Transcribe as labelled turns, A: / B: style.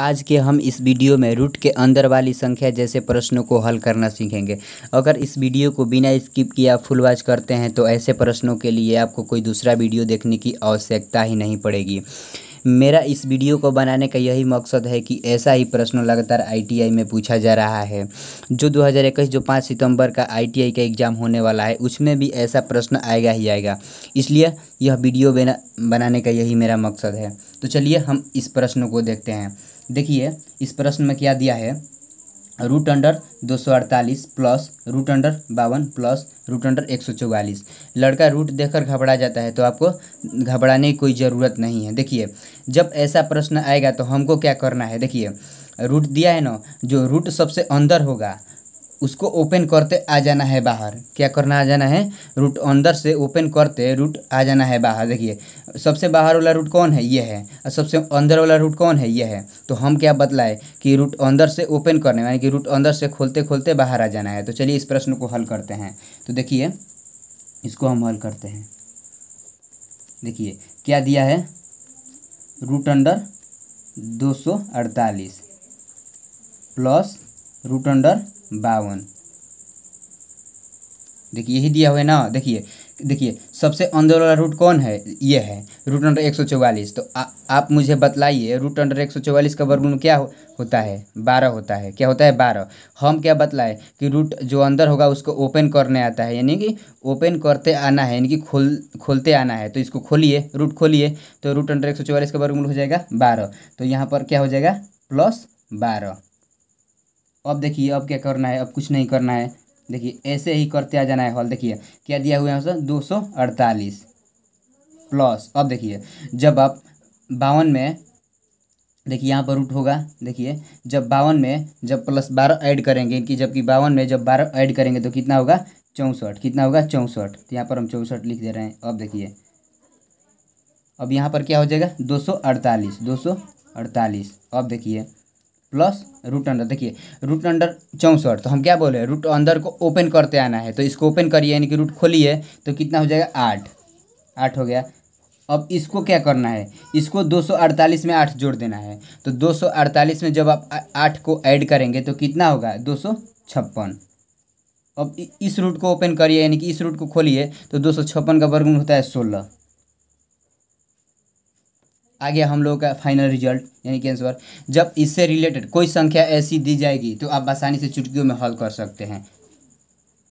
A: आज के हम इस वीडियो में रूट के अंदर वाली संख्या जैसे प्रश्नों को हल करना सीखेंगे अगर इस वीडियो को बिना स्किप किए आप फुल वाच करते हैं तो ऐसे प्रश्नों के लिए आपको कोई दूसरा वीडियो देखने की आवश्यकता ही नहीं पड़ेगी मेरा इस वीडियो को बनाने का यही मकसद है कि ऐसा ही प्रश्न लगातार आईटीआई में पूछा जा रहा है जो 2021 जो 5 सितंबर का आईटीआई का एग्ज़ाम होने वाला है उसमें भी ऐसा प्रश्न आएगा ही आएगा इसलिए यह वीडियो बना बनाने का यही मेरा मकसद है तो चलिए हम इस प्रश्न को देखते हैं देखिए इस प्रश्न में क्या दिया है रूट अंडर दो सौ अड़तालीस प्लस रूट अंडर बावन प्लस रूट अंडर एक सौ चौवालीस लड़का रूट देखकर घबरा जाता है तो आपको घबराने की कोई ज़रूरत नहीं है देखिए जब ऐसा प्रश्न आएगा तो हमको क्या करना है देखिए रूट दिया है ना जो रूट सबसे अंदर होगा उसको ओपन करते आ जाना है बाहर क्या करना आ जाना है रूट अंदर से ओपन करते रूट आ जाना है बाहर देखिए सबसे बाहर वाला रूट कौन है ये है और सबसे अंदर वाला रूट कौन है ये है तो हम क्या बतलाए कि रूट अंदर से ओपन करने यानी कि रूट अंदर से खोलते खोलते बाहर आ जाना है तो चलिए इस प्रश्न को हल करते हैं तो देखिए इसको हम हल करते हैं देखिए क्या दिया है रूट अंडर दो सौ अड़तालीस प्लस रूट अंडर बावन देखिए यही दिया हुआ है ना देखिए देखिए सबसे अंदर वाला रूट कौन है ये है रूट अंडर एक सौ चौवालीस तो आ, आप मुझे बतलाइए रूट अंडर एक सौ चौवालीस का वर्गमूल क्या हो, होता है बारह होता है क्या होता है बारह हम क्या बतलाए कि रूट जो अंदर होगा उसको ओपन करने आता है यानी कि ओपन करते आना है यानी कि खोल खोलते आना है तो इसको खोलिए रूट खोलिए तो रूट अंडर एक सौ चौवालीस का वर्गमूल हो जाएगा बारह तो यहाँ पर क्या हो जाएगा प्लस बारह अब देखिए अब क्या करना है अब कुछ नहीं करना है देखिए ऐसे ही करते आ जाना है हॉल देखिए क्या दिया हुआ है आंसर दो सौ अड़तालीस प्लस अब देखिए जब आप बावन में देखिए यहाँ पर रूट होगा देखिए जब बावन में जब प्लस बारह ऐड करेंगे इनकी जबकि बावन में जब बारह ऐड करेंगे तो कितना होगा चौंसठ कितना होगा चौंसठ तो यहाँ पर हम चौंसठ लिख दे रहे हैं अब देखिए अब यहाँ पर क्या हो जाएगा दो सौ अड़तालीस दो सौ अड़तालीस अब देखिए प्लस रूट अंडर देखिए रूट अंडर चौंसठ तो हम क्या बोले रूट अंडर को ओपन करते आना है तो इसको ओपन करिए यानी कि रूट खोलिए तो कितना हो जाएगा आठ आठ हो गया अब इसको क्या करना है इसको 248 में आठ जोड़ देना है तो 248 में जब आप आठ को ऐड करेंगे तो कितना होगा दो अब इस रूट को ओपन करिए यानी कि इस रूट को खोलिए तो दो का वर्गमूल होता है सोलह आ गया हम लोगों का फाइनल रिजल्ट यानी कि आंसर जब इससे रिलेटेड कोई संख्या ऐसी दी जाएगी तो आप आसानी से चुटकियों में हल कर सकते हैं